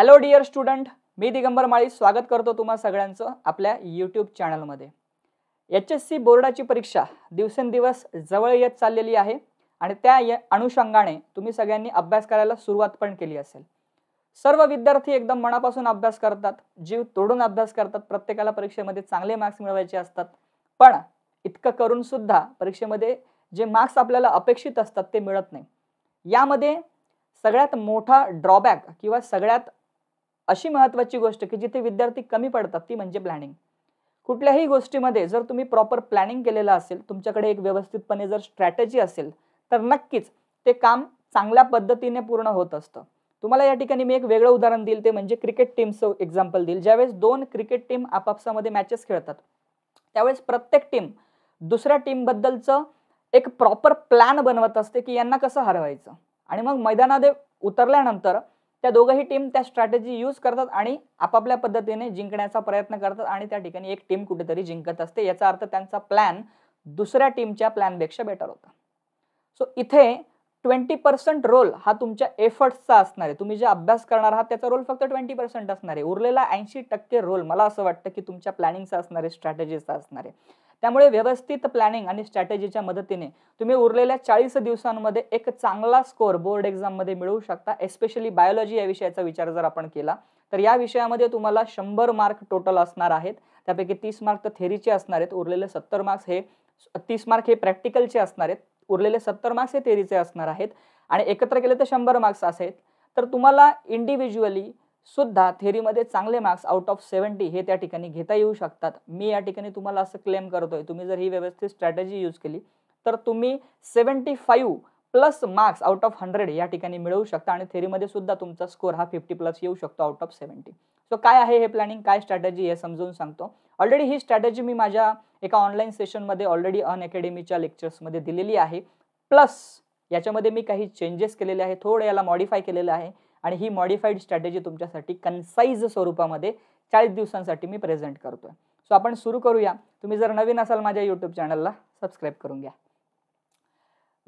hello dear student मी दिगंबर माळी स्वागत करतो तुम्हा सगळ्यांचं आपल्या यूट्यूब चॅनलमध्ये एच एस सी बोर्डाची परीक्षा दिवसेंदिवस जवळ येत चाललेली आहे आणि त्या य अनुषंगाने तुम्ही सगळ्यांनी अभ्यास करायला सुरुवात पण केली असेल सर्व विद्यार्थी एकदम मनापासून अभ्यास करतात जीव तोडून अभ्यास करतात प्रत्येकाला परीक्षेमध्ये चांगले मार्क्स मिळवायचे असतात पण इतकं करून सुद्धा परीक्षेमध्ये जे मार्क्स आपल्याला अपेक्षित असतात ते मिळत नाही यामध्ये सगळ्यात मोठा ड्रॉबॅक किंवा सगळ्यात अशी महत्त्वाची गोष्ट की जिथे विद्यार्थी कमी पडतात ती म्हणजे प्लॅनिंग कुठल्याही गोष्टीमध्ये जर तुम्ही प्रॉपर प्लॅनिंग केलेलं असेल तुमच्याकडे एक व्यवस्थितपणे जर स्ट्रॅटेजी असेल तर नक्कीच ते काम चांगल्या पद्धतीने पूर्ण होत असतं तुम्हाला या ठिकाणी मी एक वेगळं उदाहरण देईल ते म्हणजे क्रिकेट टीमचं एक्झाम्पल देईल ज्यावेळेस दोन क्रिकेट टीम आपापसामध्ये मॅचेस खेळतात त्यावेळेस प्रत्येक टीम दुसऱ्या टीमबद्दलचं एक प्रॉपर प्लॅन बनवत असते की यांना कसं हरवायचं आणि मग मैदानामध्ये उतरल्यानंतर त्या दोघंही टीम त्या स्ट्रॅटेजी यूज करतात आणि आपापल्या पद्धतीने जिंकण्याचा प्रयत्न करतात आणि त्या ठिकाणी एक टीम कुठेतरी जिंकत असते याचा अर्थ त्यांचा प्लॅन दुसऱ्या टीमच्या प्लॅनपेक्षा बेटर होता सो इथे ट्वेंटी पर्सेंट रोल हा तुमच्या एफर्ट्सचा असणार आहे तुम्ही जे अभ्यास करणार आहात त्याचा रोल फक्त ट्वेंटी पर्सेंट असणार आहे उरलेला ऐंशी टक्के रोल मला असं वाटतं की तुमच्या प्लॅनिंगचा असणार आहे स्ट्रॅटेजीचा असणार आहे त्यामुळे व्यवस्थित प्लॅनिंग आणि स्ट्रॅटेजीच्या मदतीने तुम्ही उरलेल्या चाळीस दिवसांमध्ये एक चांगला स्कोअर बोर्ड एक्झाममध्ये मिळवू शकता एस्पेशली बायोलॉजी या विषयाचा विचार जर आपण केला तर या विषयामध्ये तुम्हाला शंभर मार्क टोटल असणार आहेत त्यापैकी तीस मार्क तर थेरीचे असणार आहेत उरलेले सत्तर मार्क्स हे तीस मार्क हे प्रॅक्टिकलचे असणार आहेत उरलेले सत्तर मार्क्स हे थेरीचे असणार आहेत आणि एकत्र केले तर शंभर मार्क्स आहेत तर तुम्हाला इंडिव्हिज्युअली सुद्धा थेरीमध्ये चांगले मार्क्स आउट ऑफ सेवन्टी हे त्या ठिकाणी घेता येऊ शकतात मी या ठिकाणी तुम्हाला असं क्लेम करतोय तुम्ही जर ही व्यवस्थित स्ट्रॅटेजी यूज केली तर तुम्ही seventy five plus marks out of hundred या ठिकाणी मिळवू शकता आणि थेरीमध्ये सुद्धा तुमचा स्कोर हा फिफ्टी प्लस येऊ शकतो आउट ऑफ सेवन्टी सो काय आहे हे प्लॅनिंग काय स्ट्रॅटेजी हे समजून सांगतो ऑलरेडी ही स्ट्रॅटेजी मी माझ्या एका ऑनलाईन सेशनमध्ये ऑलरेडी अन अकॅडमीच्या लेक्चर्समध्ये दिलेली आहे प्लस याच्यामध्ये मी काही चेंजेस केलेले आहे थोडं याला मॉडिफाय केलेलं आहे आणि ही मॉडिफाईड स्ट्रॅटेजी तुमच्यासाठी कन्साईज स्वरूपामध्ये चाळीस दिवसांसाठी मी प्रेझेंट करतो आहे सो आपण सुरू करूया तुम्ही जर नवीन असाल माझ्या यूट्यूब चॅनलला सबस्क्राईब करून घ्या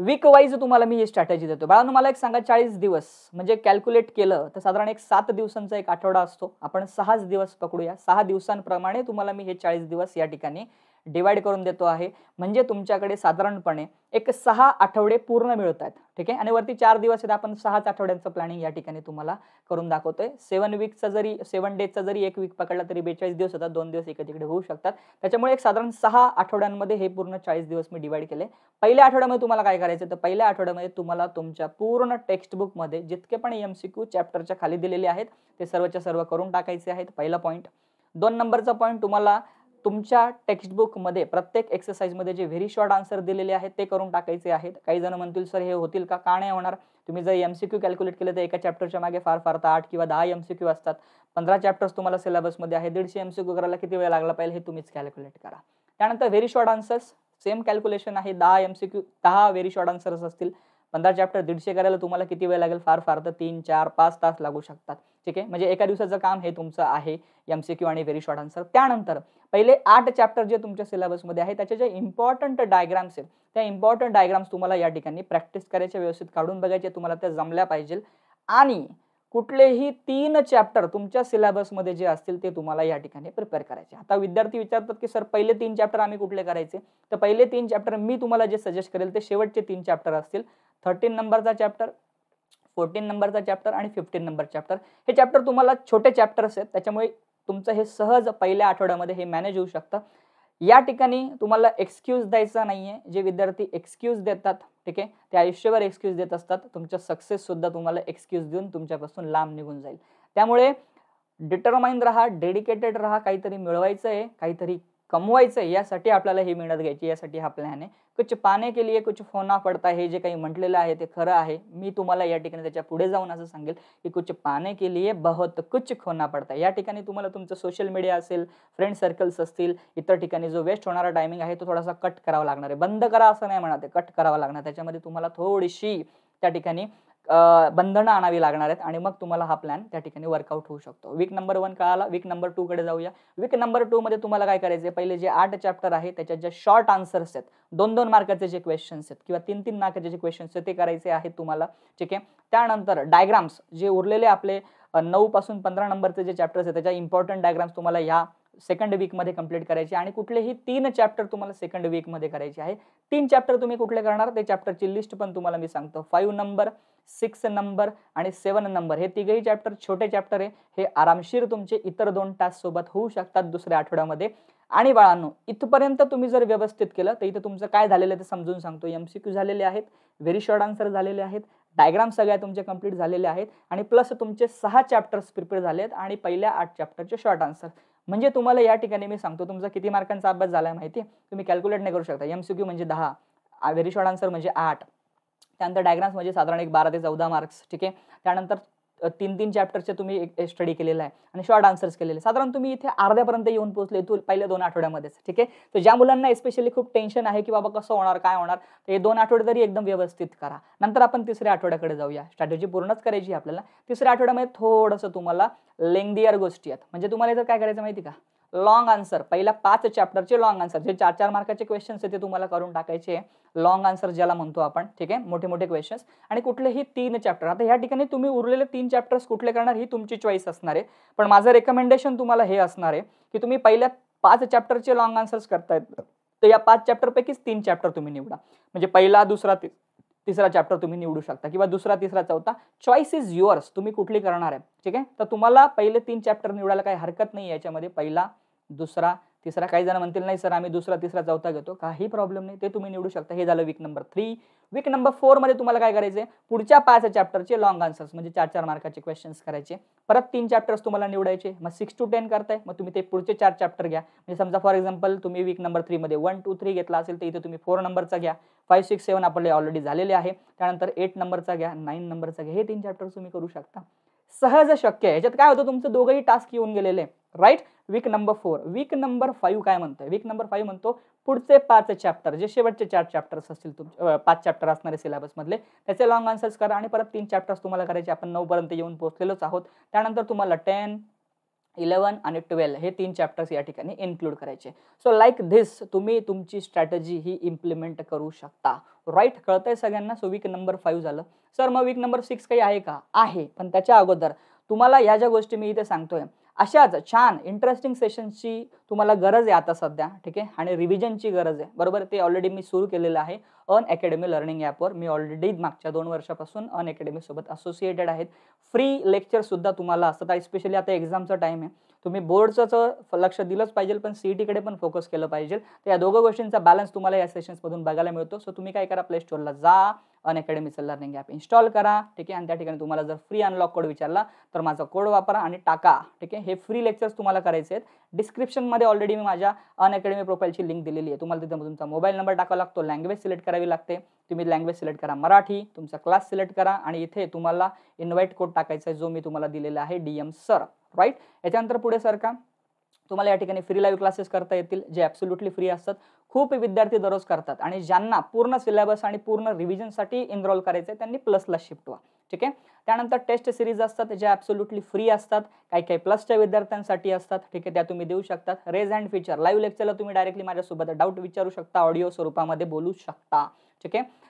वीक वाईज तुम्हाला मी ही स्ट्रॅटेजी देतो बाळांनो मला एक सांगा चाळीस दिवस म्हणजे कॅल्क्युलेट केलं तर साधारण एक सात दिवसांचा एक आठवडा असतो आपण सहाच दिवस पकडूया सहा दिवसांप्रमाणे तुम्हाला मी हे चाळीस दिवस या ठिकाणी डिवाइड करून देतो आहे म्हणजे तुमच्याकडे साधारणपणे एक सहा आठवडे पूर्ण मिळत आहेत ठीक आहे आणि वरती चार दिवस आहेत आपण सहाच आठवड्यांचं प्लॅनिंग या ठिकाणी तुम्हाला करून दाखवतोय सेवन वीकचा जरी सेवन डेजचा जरी एक वीक पकडला तरी बेचाळीस दिवस होतात दोन दिवस एके तिकडे होऊ शकतात त्याच्यामुळे एक साधारण सहा आठवड्यांमध्ये हे पूर्ण चाळीस दिवस मी डिवाइड केले पहिल्या आठवड्यामध्ये तुम्हाला काय करायचं तर पहिल्या आठवड्यामध्ये तुम्हाला तुमच्या पूर्ण टेक्स्टबुकमध्ये जितके पण एम सी क्यू चॅप्टरच्या खाली दिलेले आहेत ते सर्वच्या सर्व करून टाकायचे आहेत पहिला पॉईंट दोन नंबरचा पॉईंट तुम्हाला तुमच्या टेक्स्टबुकमध्ये प्रत्येक एक्सरसाईजमध्ये जे व्हेरी शॉर्ट आन्सर दिलेले आहेत ते करून टाकायचे आहेत काही जण म्हणतील सर हे होतील का का नाही होणार तुम्ही जर एम सी क्यू कॅल्क्युलेट केलं तर एका चॅप्टरच्या मागे फार फार तर आठ किंवा दहा एम सी क्यू असतात पंधरा चॅप्टर्स तुम्हाला सिलेबसमध्ये आहे दीडशे एम सी क्यू करायला किती वेळ लागला पाहिजे हे तुम्हीच कॅल्क्युलेट करा त्यानंतर very short answers same calculation आहे दहा एम सी क्यू दहा व्हेरी शॉर्ट आन्सर्स असतील पंधरा चॅप्टर दीडशे करायला तुम्हाला किती वेळ लागेल फार फार तर तीन चार पाच तास लागू शकतात ठीक आहे म्हणजे एका दिवसाचं काम हे तुमचं आहे एम सी क्यू आणि व्हेरी शॉर्ट आन्सर त्यानंतर पहिले आठ चॅप्टर जे तुमच्या सिलेबसमध्ये आहे त्याचे जे इम्पॉर्टंट डायग्राम्स आहेत त्या इम्पॉर्टंट डायग्राम्स तुम्हाला या ठिकाणी प्रॅक्टिस करायच्या व्यवस्थित काढून बघायचे तुम्हाला त्या जमल्या पाहिजे आणि कुठलेही तीन चॅप्टर तुमच्या सिलेबसमध्ये जे असतील ते तुम्हाला या ठिकाणी प्रिपेअर करायचे आता विद्यार्थी विचारतात की सर पहिले तीन चॅप्टर आम्ही कुठले करायचे तर पहिले तीन चॅप्टर मी तुम्हाला जे सजेस्ट करेल ते शेवटचे तीन चॅप्टर असतील थर्टीन नंबरचा चॅप्टर फोर्टीन नंबरचा चॅप्टर आणि फिफ्टीन नंबर चॅप्टर हे चॅप्टर तुम्हाला छोटे चॅप्टर्स आहेत त्याच्यामुळे तुमचं हे सहज पहिल्या आठवड्यामध्ये हे मॅनेज होऊ शकतं या ठिकाणी तुम्हाला एक्सक्यूज द्यायचा नाही आहे जे विद्यार्थी एक्सक्यूज देतात ठीक आहे ते आयुष्यभर एक्सक्यूज देत असतात तुमच्या सक्सेससुद्धा तुम्हाला एक्सक्यूज देऊन तुमच्यापासून लांब निघून जाईल त्यामुळे डिटरमाइंड राहा डेडिकेटेड राहा काहीतरी मिळवायचं आहे काहीतरी कमवायचं आहे यासाठी आपल्याला ही मेहनत घ्यायची यासाठी हा प्लॅन आहे कुछ पाने के लिए कुछ होना पडता हे जे काही म्हटलेलं आहे ते खरं आहे मी तुम्हाला या ठिकाणी त्याच्या पुढे जाऊन असं सांगेल की कुछ पाने के लिए बहुत कुछ खोना पडता या ठिकाणी तुम्हाला तुमचं सोशल मीडिया असेल फ्रेंड सर्कल्स असतील इतर ठिकाणी जो वेस्ट होणारा टायमिंग आहे तो थोडासा कट करावा लागणार आहे बंद करा असं नाही म्हणा ते कट करावा लागणार त्याच्यामध्ये तुम्हाला थोडीशी त्या ठिकाणी बंधनं आणावी लागणार आहेत आणि मग तुम्हाला हा प्लॅन त्या ठिकाणी वर्कआउट होऊ शकतो वीक नंबर वन कळाला वीक नंबर टू कडे जाऊया वीक नंबर टू मध्ये तुम्हाला काय करायचे पहिले जे आठ चॅप्टर आहे त्याच्यात ज्या शॉर्ट आन्सर्स आहेत दोन दोन मार्काचे जे क्वेश्चन्स आहेत किंवा तीन तीन मार्काचे जे क्वेश्चन्स आहेत ते करायचे आहेत तुम्हाला ठीक आहे त्यानंतर डायग्राम्स जे उरलेले आपले नऊ पासून पंधरा नंबरचे जे चॅप्टर्स आहेत त्याच्या इम्पॉर्टंट डायग्राम्स तुम्हाला या सेकंड वीकमध्ये कंप्लीट करायचे आणि कुठलेही तीन चॅप्टर तुम्हाला सेकंड वीकमध्ये करायचे आहे तीन चॅप्टर तुम्ही कुठले करणार ते चॅप्टरची लिस्ट पण तुम्हाला मी सांगतो फाईव्ह नंबर सिक्स नंबर आणि सेवन नंबर हे तिघही चॅप्टर छोटे चॅप्टर आहे हे आरामशीर तुमचे इतर दोन टास्क सोबत होऊ शकतात दुसऱ्या आठवड्यामध्ये आणि बाळांनो इथपर्यंत तुम्ही जर व्यवस्थित केलं तर इथं तुमचं काय झालेलं ते समजून सांगतो एम सी क्यू झालेले आहेत व्हेरी शॉर्ट आन्सर झालेले आहेत डायग्राम सगळ्या तुमचे कंप्लीट झालेले आहेत आणि प्लस तुमचे सहा चॅप्टर्स प्रिपेअर झाले आहेत आणि पहिल्या आठ चॅप्टरचे शॉर्ट आन्सर म्हणजे तुम्हाला या ठिकाणी मी सांगतो तुमचा किती मार्कांचा अभ्यास झाला आहे माहिती तुम्ही कॅल्क्युलेट नाही करू शकता एम म्हणजे दहा व्हेरी शॉर्ट आन्सर म्हणजे आठ त्यानंतर डायग्राम्स म्हणजे साधारण एक बारा ते चौदा मार्क्स ठीक आहे त्यानंतर तीन तीन चॅप्टरचे तुम्ही एक स्टडी केलेला आहे आणि शॉर्ट आन्सर्स केलेले साधारण तुम्ही इथे अर्ध्यापर्यंत येऊन पोहोचले तू पहिल्या दोन आठवड्यामध्येच ठीक आहे तर ज्या मुलांना एस्पेशली खूप टेन्शन आहे की बाबा कसं होणार काय होणार हे दोन आठवडे तरी एकदम व्यवस्थित करा नंतर आपण तिसऱ्या आठवड्याकडे जाऊया स्ट्रॅटेजी पूर्णच करायची आपल्याला तिसऱ्या आठवड्यामध्ये थोडंसं तुम्हाला लेंगदियर गोष्टी आहेत म्हणजे तुम्हाला इथं काय करायचं माहिती का लॉंग आन्सर पहिल्या पाच चॅप्टरचे लॉंग आन्सर जे चार चार मार्काचे क्वेश्चन्स आहेत ते तुम्हाला करून टाकायचे आहे लॉंग आन्सर ज्याला म्हणतो आपण ठीक आहे मोठे मोठे क्वेश्चन्स आणि कुठलेही तीन चॅप्टर आता या ठिकाणी तुम्ही उरलेले तीन चॅप्टर्स कुठले करणार ही तुमची चॉईस असणार आहे पण माझं रेकमेंडेशन तुम्हाला हे असणार आहे की तुम्ही पहिल्या पाच चॅप्टरचे लॉंग आन्सर्स करतायत तर या पाच चॅप्टरपैकीच तीन चॅप्टर तुम्ही निवडा म्हणजे पहिला दुसरा तिसरा चॅप्टर तुम्ही निवडू शकता किंवा दुसरा तिसरा चौथा चॉईस इज युअर्स तुम्ही कुठली करणार आहे ठीक आहे तर तुम्हाला पहिले तीन चॅप्टर निवडायला काही हरकत नाही याच्यामध्ये पहिला दुसरा तिसरा काही जण म्हणतील नाही सर आम्ही दुसरा तिसरा चौथा घेतो काही प्रॉब्लेम नाही ते तुम्ही निवडू शकता हे झालं week number three week number फोरमध्ये तुम्हाला काय करायचे पुढच्या पाच चॅप्टरचे लॉंग आन्सर्स म्हणजे चार चार मार्काचे क्वेश्चन्स करायचे परत तीन चॅप्टर्स तुम्हाला निवडायचे मग सिक्स टू टेन करताय मग तुम्ही ते पुढचे चार चॅप्टर घ्या म्हणजे समजा फॉर एक्झाम्पल तुम्ही वीक नंबर थ्रीमध्ये वन टू थ्री घेतला असेल तर इथे तुम्ही फोर नंबरचा घ्या फाईव्ह सिक्स सेवन आपले ऑलरेडी झालेले आहे त्यानंतर एट नंबरचा घ्या नाईन नंबरचा घ्या हे तीन चॅप्टर्स तुम्ही करू शकता सहज शक्य आहे याच्यात काय होतं तुमचं दोघंही टास्क येऊन गेलेले right week number four week number five काय म्हणतोय वीक नंबर फाईव्ह म्हणतो पुढचे पाच चॅप्टर जे शेवटचे चार चॅप्टर्स असतील तुमचे पाच चॅप्टर असणारे सिलेबसमधले त्याचे लाँग आन्सर्स करा आणि परत तीन चॅप्टर्स तुम्हाला करायचे आपण नऊपर्यंत येऊन पोहोचलेलोच आहोत त्यानंतर तुम्हाला टेन इलेवन आणि ट्वेल्व हे तीन चॅप्टर्स या ठिकाणी इन्क्लूड करायचे सो लाईक धिस तुम्ही तुमची स्ट्रॅटजी ही इम्प्लिमेंट करू शकता राईट कळतंय सगळ्यांना सो वीक नंबर फाईव्ह झालं सर मग वीक नंबर सिक्स काही आहे का आहे पण त्याच्या अगोदर तुम्हाला या ज्या गोष्टी मी इथे सांगतोय अशाच छान इंटरेस्टिंग सेशन्सची तुम्हाला गरज आहे आता सध्या ठीक आहे आणि रिव्हिजनची गरज आहे बरोबर ते ऑलरेडी मी सुरू केलेलं आहे अन अकॅडमी लर्निंग ॲपवर मी ऑलरेडी मागच्या दोन वर्षापासून अन अकॅडमीसोबत असोसिएटेड आहेत फ्री लेक्चरसुद्धा तुम्हाला असतात स्पेशली आता एक्झामचा टाईम आहे तुम्ही बोर्डचं लक्ष दिलंच पाहिजे पण सी टीकडे e पण फोकस केलं पाहिजे तर या दोघं गोष्टींचा बॅलन्स तुम्हाला या सेशन्समधून बघायला मिळतो सो तुम्ही काय करा प्ले स्टोअरला जा अन लर्निंग ॲप इन्स्टॉल करा ठीक आहे आणि त्या ठिकाणी तुम्हाला जर फ्री अनलॉक कोड विचारला तर माझा कोड वापरा आणि टाका ठीक आहे हे फ्री लेक्चर्स तुम्हाला करायचे आहेत डिस्क्रिप्शनमध्ये ऑलरेडी मी माझ्या अनअकॅडमी प्रोफाइलची प्रोफाईलची लिंक दिलेली आहे तुम्हाला तिथे तुमचा मोबाईल नंबर टाकावा लागतो लँग्वेज सिलेक्ट करावी लागते तुम्ही लँग्वेज सिलेक्ट करा मराठी तुमचा क्लास सिलेक्ट करा आणि इथे तुम्हाला इन्व्हाइट कोड टाकायचा आहे जो मी तुम्हाला दिलेला आहे डी एम सर राईट याच्यानंतर पुढे सर का तुम्हाला या ठिकाणी फ्री लाईव्ह क्लासेस करता येतील जे ॲब्सोल्युटली फ्री असतात खूप विद्यार्थी दररोज करतात आणि ज्यांना पूर्ण सिलेबस आणि पूर्ण रिव्हिजनसाठी एनरोल करायचं त्यांनी प्लसला शिफ्ट व्हा ठीक आहे त्यानंतर टेस्ट सिरीज असतात ज्या ॲब्सोल्युटली फ्री असतात काही काही प्लसच्या विद्यार्थ्यांसाठी असतात ठीक आहे त्या तुम्ही देऊ शकतात रेज अँड फीचर लाईव्ह लेक्चरला तुम्ही डायरेक्टली माझ्यासोबत डाऊट विचारू शकता ऑडिओ स्वरूपामध्ये बोलू शकता ठीक आहे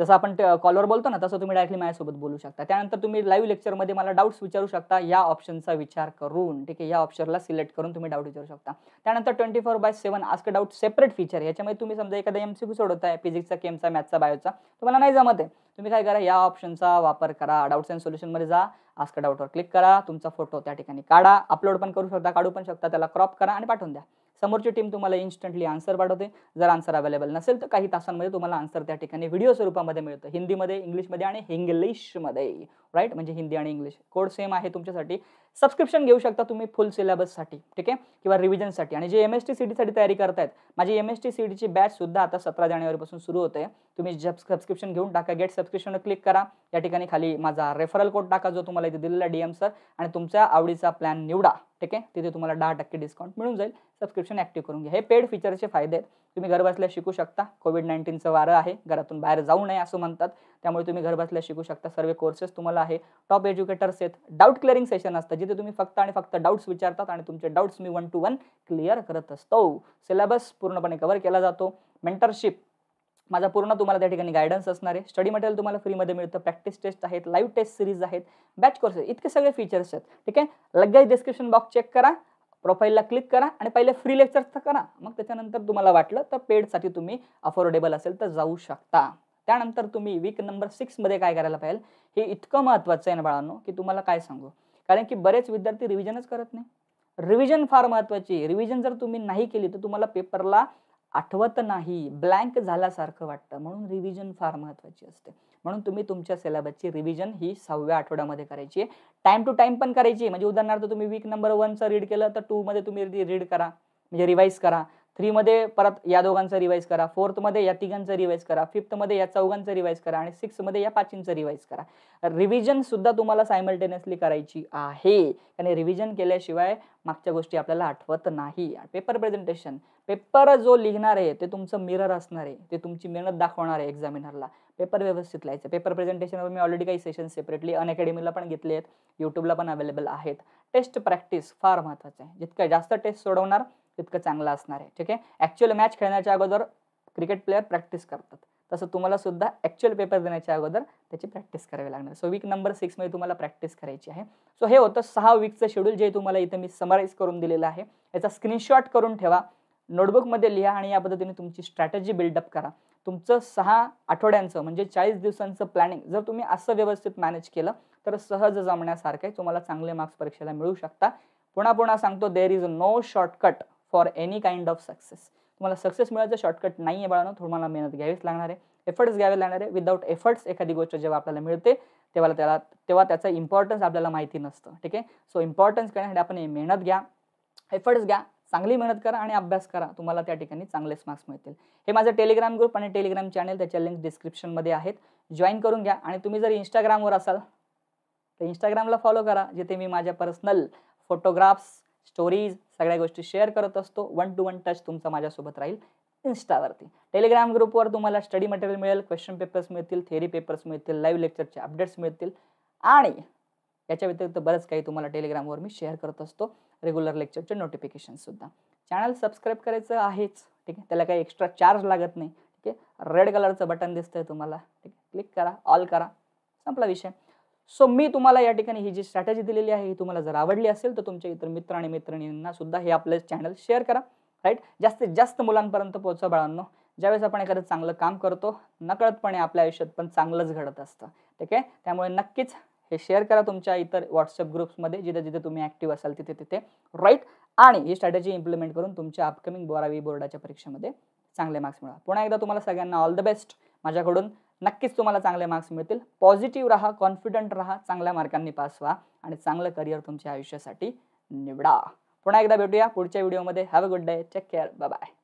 जसं आपण कॉलवर बोलतो ना तसं तुम्ही डायरेक्टली माझ्यासोबत बोलू शकता त्यानंतर तुम्ही लाईव्ह लेक्चरमध्ये मला डाऊट्स विचारू शकता या ऑप्शनचा विचार करून ठीक आहे या ऑप्शनला सिलेक्ट करून तुम्ही डाऊट विचारू शकता त्यानंतर twenty four by seven ask doubt separate feature याच्यामध्ये तुम्ही समजा एखादा एम सी क्यू सोडवताय फिजिक्सचा केमचा मॅथचा बायोचा तुम्हाला नाही जमत आहे तुम्ही काय करा या ऑप्शनचा वापर करा डाऊट्स अँड सोल्युशनमध्ये जा आस्क डाऊटवर क्लिक करा तुमचा फोटो त्या ठिकाणी काढा अपलोड पण करू शकता काढू पण शकता त्याला क्रॉप करा आणि पाठवून द्या समोरची टीम तुम्हाला इन्स्टंटली आन्सर पाठवते जर आन्सर अवेलेबल नसेल तर काही तासांमध्ये तुम्हाला आन्सर त्या ठिकाणी व्हिडिओ स्वरूपामध्ये मिळतं हिंदीमध्ये इंग्लिशमध्ये आणि इंग्लिशमध्ये राईट म्हणजे हिंदी आणि इंग्लिश कोड सेम आहे तुमच्यासाठी सबस्क्रिप्शन घेऊ शकता तुम्ही फुल सिलेबससाठी ठीक आहे किंवा रिव्हिजनसाठी आणि जे एम एस टी सी तयारी करतायत माझी एम एस टी सी डीची बॅच सुद्धा आता सतरा जानेवारीपासून सुरू होते तुम्ही जब सबस्क्रिप्शन घेऊन टाका गेट सबस्क्रिप्शनवर क्लिक करा या ठिकाणी खाली माझा रेफरल कोड टाका जो तुम्हाला इथे दिलेला डीएम सर आणि तुमच्या आवडीचा प्लॅन निवडा ठीक आहे तिथे तुम्हाला दहा टक्के डिस्काउंट मिळून जाईल सबस्क्रिप्शन ऍक्टिव्ह करून घ्या हे पेड फीचरचे फायदे आहेत तुम्ही घरबसल्या शिकू शकता कोविड नाईन्टीनचं वारं आहे घरातून बाहेर जाऊ नये असं म्हणतात त्यामुळे तुम्ही घरबसल्या शिकू शकता सर्व कोर्सेस तुम्हाला आहे टॉप एज्युकेटर्स आहेत डाऊट क्लिअरिंग सेशन असतं जिथे तुम्ही फक्त आणि फक्त डाऊट्स विचारतात आणि तुमचे डाऊट्स मी वन टू वन क्लिअर करत असतो सिलेबस पूर्णपणे कव्हर केला जातो मेंटरशिप माझा पूर्ण तुम्हाला त्या ठिकाणी गायडन्स असणार आहे स्टडी मटेरियल तुम्हाला फ्रीमध्ये मिळतं प्रॅक्टिस टेस्ट आहेत लाईव्ह टेस्ट सिरीज आहेत बॅच कोर्सेस इतके सगळे फीचर्स आहेत ठीक आहे लगेच डिस्क्रिप्शन बॉक्स चेक करा प्रोफाईलला क्लिक करा आणि पहिले फ्री लेक्चर्स करा मग त्याच्यानंतर तुम्हाला वाटलं तर पेडसाठी तुम्ही अफोर्डेबल असेल तर जाऊ शकता त्यानंतर तुम्ही वीक नंबर सिक्समध्ये काय करायला पाहिजे हे इतकं महत्त्वाचं आहे ना बाळांनो की तुम्हाला काय सांगू कारण की बरेच विद्यार्थी रिव्हिजनच करत नाही रिव्हिजन फार महत्त्वाची रिव्हिजन जर तुम्ही नाही केली तर तुम्हाला पेपरला आठवत नाही ब्लँक झाल्यासारखं वाटतं म्हणून रिव्हिजन फार महत्त्वाची असते म्हणून तुम्ही तुमच्या सिलेबसची रिव्हिजन ही सहाव्या आठवड्यामध्ये करायची आहे टाईम टू टाईम पण करायची म्हणजे उदाहरणार्थ तुम्ही वीक नंबर वनचं रीड केलं तर टूमध्ये तुम्ही रीड करा म्हणजे रिवाईज करा थ्रीमध्ये परत या दोघांचं रिवाईज करा फोर्थमध्ये या तिघांचं रिवाईज करा फिफ्थमध्ये या चौघांचं रिवाईज करा आणि सिक्समध्ये या पाचींचं रिवाईज करा रिव्हिजनसुद्धा तुम्हाला सायमल्टेनियसली करायची आहे आणि रिव्हिजन केल्याशिवाय मागच्या गोष्टी आपल्याला आठवत नाही पेपर प्रेझेंटेशन पेपर जो लिहिणार आहे ते तुमचं मिरर असणार आहे ते तुमची मेहनत दाखवणार आहे एक्झामिनरला पेपर व्यवस्थित लिहायचं पेपर प्रेझेंटेशनवर मी ऑलरेडी काही सेशन सेपरेटली अनअकॅडमीला पण घेतले आहेत यूट्यूबला पण अवेलेबल आहेत टेस्ट प्रॅक्टिस फार महत्त्वाचं आहे जितकं जास्त टेस्ट सोडवणार तितकं चांगलं असणार आहे ठीक आहे ॲक्च्युअल मॅच खेळण्याच्या अगोदर क्रिकेट प्लेअर प्रॅक्टिस करतात तसं तुम्हाला सुद्धा ॲक्च्युअल पेपर देण्याच्या अगोदर त्याची प्रॅक्टिस करावी लागणार सो वीक नंबर सिक्समध्ये तुम्हाला प्रॅक्टिस करायची आहे सो हे होतं सहा वीकचं शेड्यूल जे तुम्हाला इथं मी समराईज करून दिलेलं आहे याचा स्क्रीनशॉट करून ठेवा नोटबुकमध्ये लिहा आणि या पद्धतीने तुमची स्ट्रॅटजी बिल्डअप करा तुमचं सहा आठवड्यांचं म्हणजे चाळीस दिवसांचं प्लॅनिंग जर तुम्ही असं व्यवस्थित मॅनेज केलं तर सहज जमण्यासारखं आहे तुम्हाला चांगले मार्क्स परीक्षेला मिळू शकता पुन्हा पुन्हा सांगतो there is no shortcut for any kind of success तुम्हाला सक्सेस मिळायचं शॉर्टकट नाही आहे थोडं तुम्हाला मेहनत घ्यावीच लागणार आहे एफर्ट्स घ्यावे लागणार आहे विदाऊट एफर्ट्स एखादी गोष्ट जेव्हा आपल्याला मिळते तेव्हा त्याला तेव्हा त्याचा इम्पॉर्टन्स आपल्याला माहिती नसतं ठीक आहे सो इम्पॉर्टन्स करण्यासाठी आपण मेहनत घ्या एफर्ट्स घ्या चांगली मेहनत करा आणि अभ्यास करा तुम्हाला त्या ठिकाणी चांगलेच मार्क्स मिळतील हे माझे टेलिग्राम ग्रुप आणि टेलिग्राम चॅनल त्याच्या लिंक डिस्क्रिप्शनमध्ये आहेत जॉईन करून घ्या आणि तुम्ही जर इंस्टाग्रामवर असाल तर इंस्टाग्रामला फॉलो करा जिथे मी माझ्या पर्सनल फोटोग्राफ्स स्टोरीज सगळ्या गोष्टी शेअर करत असतो वन टू वन टच तुमचा माझ्यासोबत राहील इन्स्टावरती टेलिग्राम ग्रुपवर तुम्हाला स्टडी मटेरियल मिळेल क्वेश्चन पेपर्स मिळतील थेरी पेपर्स मिळतील लाईव्ह लेक्चरचे अपडेट्स मिळतील आणि याच्या व्यतिरिक्त बरंच काही तुम्हाला टेलिग्रामवर मी शेअर करत असतो रेग्युलर लेक्चरचे नोटिफिकेशनसुद्धा चॅनल सबस्क्राईब करायचं आहेच ठीक आहे त्याला काही एक्स्ट्रा चार्ज लागत नाही ठीक आहे रेड कलरचं बटन दिसतंय तुम्हाला ठीक आहे क्लिक करा ऑल करा संपला विषय सो मी तुम्हाला या ठिकाणी ही जी स्ट्रॅटेजी दिलेली आहे ही तुम्हाला जर आवडली असेल तर तुमच्या इतर मित्र आणि मैत्रिणींना सुद्धा हे आपलं चॅनल शेअर करा राईट जास्तीत जास्त मुलांपर्यंत पोहोचा बाळांनो ज्यावेळेस आपण एखादं चांगलं काम करतो नकळतपणे आपल्या आयुष्यात पण चांगलंच घडत असतं ठीक आहे त्यामुळे नक्कीच हे शेअर करा तुमच्या इतर व्हॉट्सअप ग्रुप्समध्ये जिथे जिथे तुम्ही ॲक्टिव्ह असाल तिथे तिथे राईट आणि ही स्ट्रॅटेजी इम्प्लिमेंट करून तुमच्या अपकमिंग बोरावी बोर्डाच्या परीक्षेमध्ये चांगले मार्क्स मिळा पुन्हा एकदा तुम्हाला सगळ्यांना ऑल द बेस्ट माझ्याकडून नक्कीच तुम्हाला चांगले मार्क्स मिळतील पॉझिटिव्ह राहा कॉन्फिडंट राहा चांगल्या मार्कांनी पास व्हा आणि चांगलं करिअर तुमच्या आयुष्यासाठी निवडा पुन्हा एकदा भेटूया पुढच्या व्हिडिओमध्ये have a good day take care bye